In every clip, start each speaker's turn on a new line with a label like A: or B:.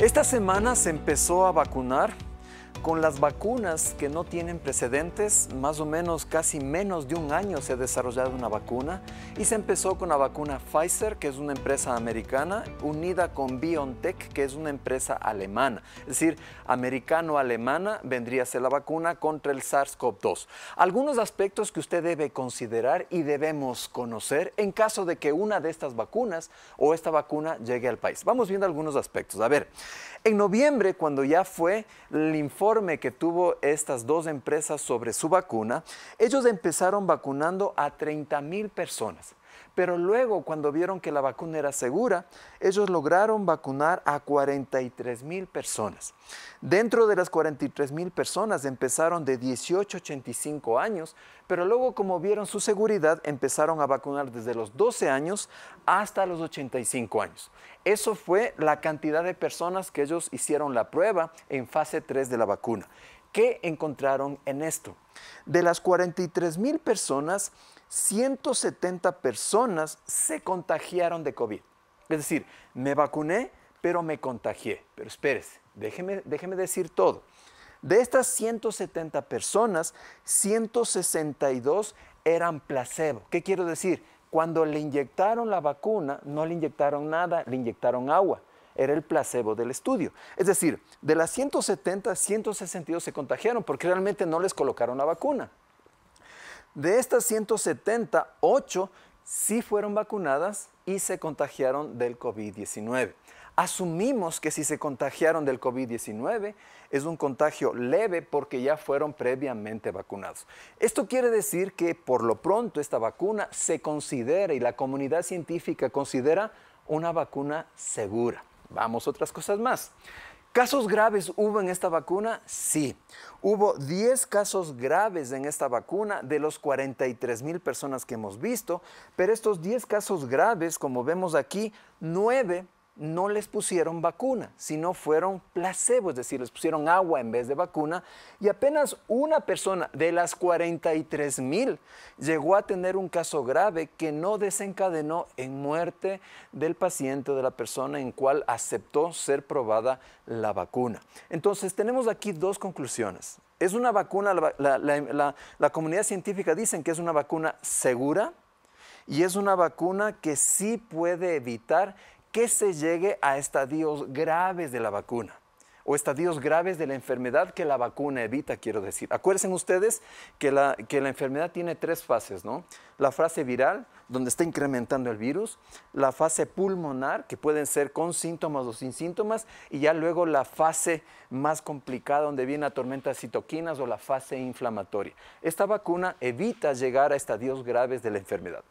A: Esta semana se empezó a vacunar con las vacunas que no tienen precedentes, más o menos casi menos de un año se ha desarrollado una vacuna y se empezó con la vacuna Pfizer, que es una empresa americana, unida con BioNTech, que es una empresa alemana. Es decir, americano-alemana vendría a ser la vacuna contra el SARS-CoV-2. Algunos aspectos que usted debe considerar y debemos conocer en caso de que una de estas vacunas o esta vacuna llegue al país. Vamos viendo algunos aspectos. A ver, en noviembre, cuando ya fue el informe que tuvo estas dos empresas sobre su vacuna, ellos empezaron vacunando a 30 mil personas. Pero luego, cuando vieron que la vacuna era segura, ellos lograron vacunar a 43 mil personas. Dentro de las 43 mil personas empezaron de 18 a 85 años, pero luego, como vieron su seguridad, empezaron a vacunar desde los 12 años hasta los 85 años. Eso fue la cantidad de personas que ellos hicieron la prueba en fase 3 de la vacuna. ¿Qué encontraron en esto? De las 43 mil personas, 170 personas se contagiaron de COVID. Es decir, me vacuné, pero me contagié. Pero espérese, déjeme, déjeme decir todo. De estas 170 personas, 162 eran placebo. ¿Qué quiero decir? Cuando le inyectaron la vacuna, no le inyectaron nada, le inyectaron agua era el placebo del estudio. Es decir, de las 170, 162 se contagiaron porque realmente no les colocaron la vacuna. De estas 170, 8 sí fueron vacunadas y se contagiaron del COVID-19. Asumimos que si se contagiaron del COVID-19 es un contagio leve porque ya fueron previamente vacunados. Esto quiere decir que por lo pronto esta vacuna se considera y la comunidad científica considera una vacuna segura. Vamos a otras cosas más. ¿Casos graves hubo en esta vacuna? Sí. Hubo 10 casos graves en esta vacuna de los 43 mil personas que hemos visto, pero estos 10 casos graves, como vemos aquí, 9 no les pusieron vacuna, sino fueron placebo, es decir, les pusieron agua en vez de vacuna, y apenas una persona de las 43 mil llegó a tener un caso grave que no desencadenó en muerte del paciente o de la persona en cual aceptó ser probada la vacuna. Entonces, tenemos aquí dos conclusiones. Es una vacuna, la, comunidad científica dicen que es una vacuna segura y es una vacuna que sí puede evitar que se llegue a estadios graves de la vacuna o estadios graves de la enfermedad que la vacuna evita, quiero decir. Acuérdense ustedes que la, enfermedad tiene tres fases, ¿no? La fase viral, donde está incrementando el virus, la fase pulmonar, que pueden ser con síntomas o sin síntomas, y ya luego la fase más complicada, donde viene la tormenta de citoquinas o la fase inflamatoria. Esta vacuna evita llegar a estadios graves de la enfermedad.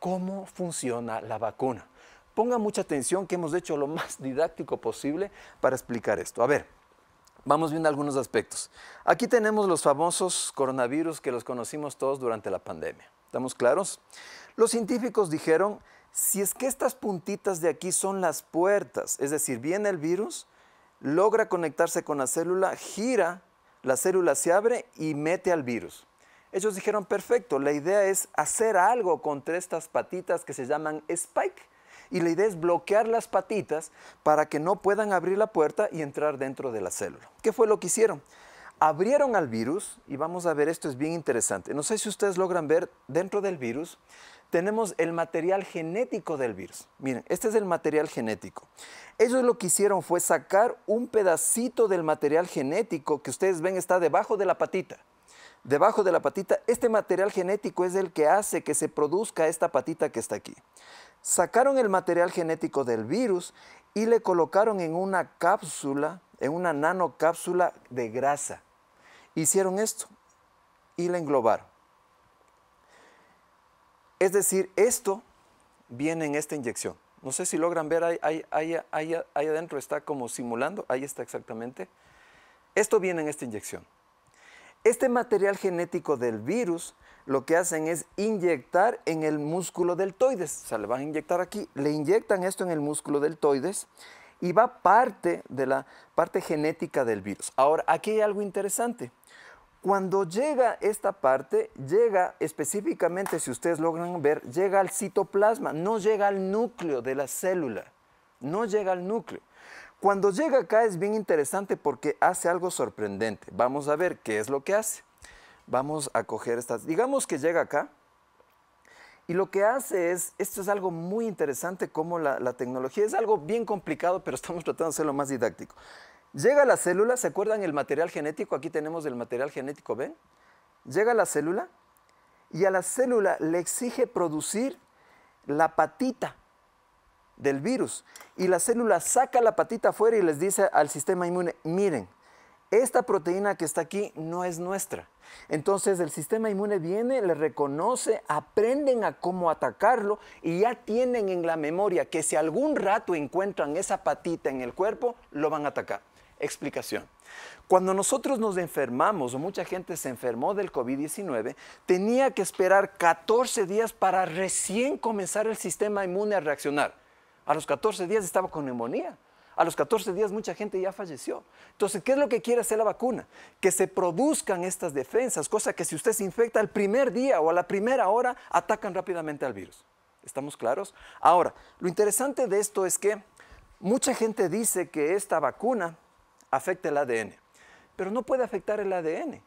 A: ¿Cómo funciona la vacuna? Ponga mucha atención que hemos hecho lo más didáctico posible para explicar esto. A ver, vamos viendo algunos aspectos. Aquí tenemos los famosos coronavirus que los conocimos todos durante la pandemia. ¿Estamos claros? Los científicos dijeron, si es que estas puntitas de aquí son las puertas, es decir, viene el virus, logra conectarse con la célula, gira, la célula se abre y mete al virus. Ellos dijeron, perfecto, la idea es hacer algo contra estas patitas que se llaman spike y la idea es bloquear las patitas para que no puedan abrir la puerta y entrar dentro de la célula. ¿Qué fue lo que hicieron? Abrieron al virus y vamos a ver, esto es bien interesante. No sé si ustedes logran ver dentro del virus, tenemos el material genético del virus. Miren, este es el material genético. Ellos lo que hicieron fue sacar un pedacito del material genético que ustedes ven está debajo de la patita debajo de la patita, este material genético es el que hace que se produzca esta patita que está aquí. Sacaron el material genético del virus y le colocaron en una cápsula, en una nanocápsula de grasa. Hicieron esto y la englobaron. Es decir, esto viene en esta inyección. No sé si logran ver, ahí, ahí adentro está como simulando, ahí está exactamente. Esto viene en esta inyección. Este material genético del virus lo que hacen es inyectar en el músculo deltoides. O sea, le van a inyectar aquí, le inyectan esto en el músculo deltoides y va parte de la parte genética del virus. Ahora, aquí hay algo interesante. Cuando llega esta parte, llega específicamente, si ustedes logran ver, llega al citoplasma, no llega al núcleo de la célula, no llega al núcleo. Cuando llega acá es bien interesante porque hace algo sorprendente. Vamos a ver qué es lo que hace. Vamos a coger estas. Digamos que llega acá y lo que hace es, esto es algo muy interesante como la, tecnología, es algo bien complicado, pero estamos tratando de hacerlo más didáctico. Llega la célula, ¿se acuerdan el material genético? Aquí tenemos el material genético, ¿ven? Llega la célula y a la célula le exige producir la patita, del virus. Y la célula saca la patita afuera y les dice al sistema inmune, miren, esta proteína que está aquí no es nuestra. Entonces el sistema inmune viene, le reconoce, aprenden a cómo atacarlo y ya tienen en la memoria que si algún rato encuentran esa patita en el cuerpo, lo van a atacar. Explicación. Cuando nosotros nos enfermamos o mucha gente se enfermó del COVID-19, tenía que esperar 14 días para recién comenzar el sistema inmune a reaccionar. A los 14 días estaba con neumonía. A los 14 días mucha gente ya falleció. Entonces, ¿qué es lo que quiere hacer la vacuna? Que se produzcan estas defensas, cosa que si usted se infecta al primer día o a la primera hora, atacan rápidamente al virus. ¿Estamos claros? Ahora, lo interesante de esto es que mucha gente dice que esta vacuna afecta el ADN, pero no puede afectar el ADN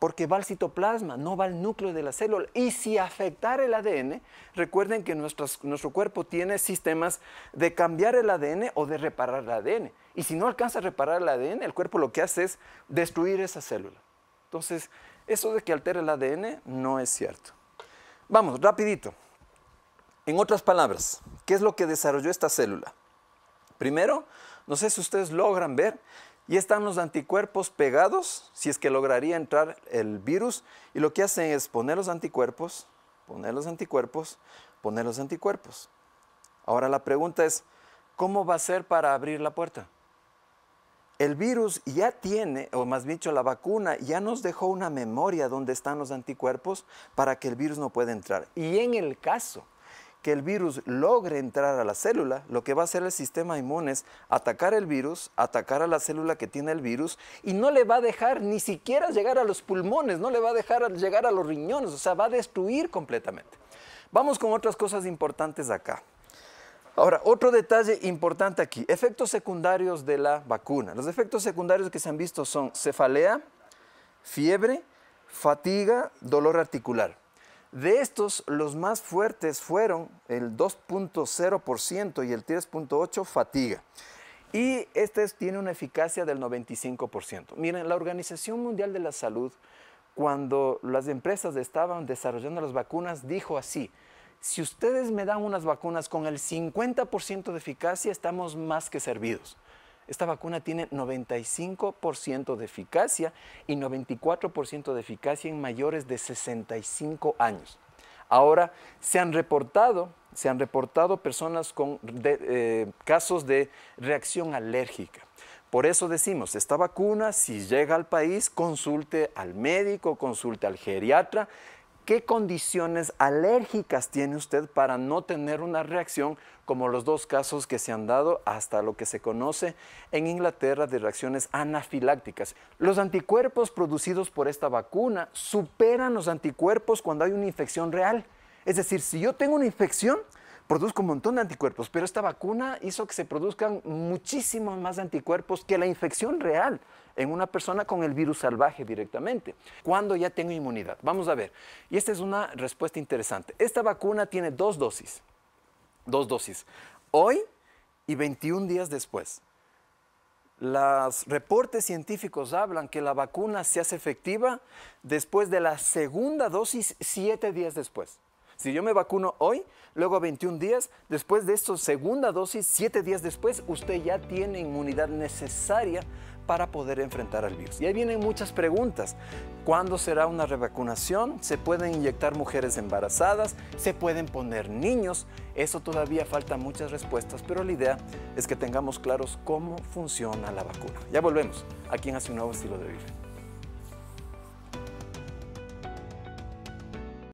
A: porque va al citoplasma, no va al núcleo de la célula. Y si afectar el ADN, recuerden que nuestro cuerpo tiene sistemas de cambiar el ADN o de reparar el ADN. Y si no alcanza a reparar el ADN, el cuerpo lo que hace es destruir esa célula. Entonces, eso de que altere el ADN no es cierto. Vamos, rapidito. En otras palabras, ¿qué es lo que desarrolló esta célula? Primero, no sé si ustedes logran ver y están los anticuerpos pegados, si es que lograría entrar el virus, y lo que hacen es poner los anticuerpos, poner los anticuerpos, poner los anticuerpos. Ahora la pregunta es, ¿cómo va a ser para abrir la puerta? El virus ya tiene, o más dicho, la vacuna ya nos dejó una memoria donde están los anticuerpos para que el virus no pueda entrar. Y en el caso que el virus logre entrar a la célula, lo que va a hacer el sistema inmune es atacar el virus, atacar a la célula que tiene el virus y no le va a dejar ni siquiera llegar a los pulmones, no le va a dejar llegar a los riñones, o sea, va a destruir completamente. Vamos con otras cosas importantes acá. Ahora, otro detalle importante aquí, efectos secundarios de la vacuna. Los efectos secundarios que se han visto son cefalea, fiebre, fatiga, dolor articular. De estos, los más fuertes fueron el 2.0% y el 3.8% fatiga. Y este tiene una eficacia del 95%. Miren, la Organización Mundial de la Salud, cuando las empresas estaban desarrollando las vacunas, dijo así, si ustedes me dan unas vacunas con el 50% de eficacia, estamos más que servidos. Esta vacuna tiene 95% de eficacia y 94% de eficacia en mayores de 65 años. Ahora, se han reportado, se han reportado personas con eh, casos de reacción alérgica. Por eso decimos, esta vacuna, si llega al país, consulte al médico, consulte al geriatra qué condiciones alérgicas tiene usted para no tener una reacción como los dos casos que se han dado hasta lo que se conoce en Inglaterra de reacciones anafilácticas. Los anticuerpos producidos por esta vacuna superan los anticuerpos cuando hay una infección real. Es decir, si yo tengo una infección, produzco un montón de anticuerpos, pero esta vacuna hizo que se produzcan muchísimos más anticuerpos que la infección real en una persona con el virus salvaje directamente. cuando ya tengo inmunidad? Vamos a ver. Y esta es una respuesta interesante. Esta vacuna tiene dos dosis. Dos dosis. Hoy y 21 días después. Los reportes científicos hablan que la vacuna se hace efectiva después de la segunda dosis, siete días después. Si yo me vacuno hoy, luego 21 días, después de esta segunda dosis, 7 días después, usted ya tiene inmunidad necesaria para poder enfrentar al virus. Y ahí vienen muchas preguntas. ¿Cuándo será una revacunación? ¿Se pueden inyectar mujeres embarazadas? ¿Se pueden poner niños? Eso todavía falta muchas respuestas, pero la idea es que tengamos claros cómo funciona la vacuna. Ya volvemos aquí en Hace un Nuevo Estilo de Vida.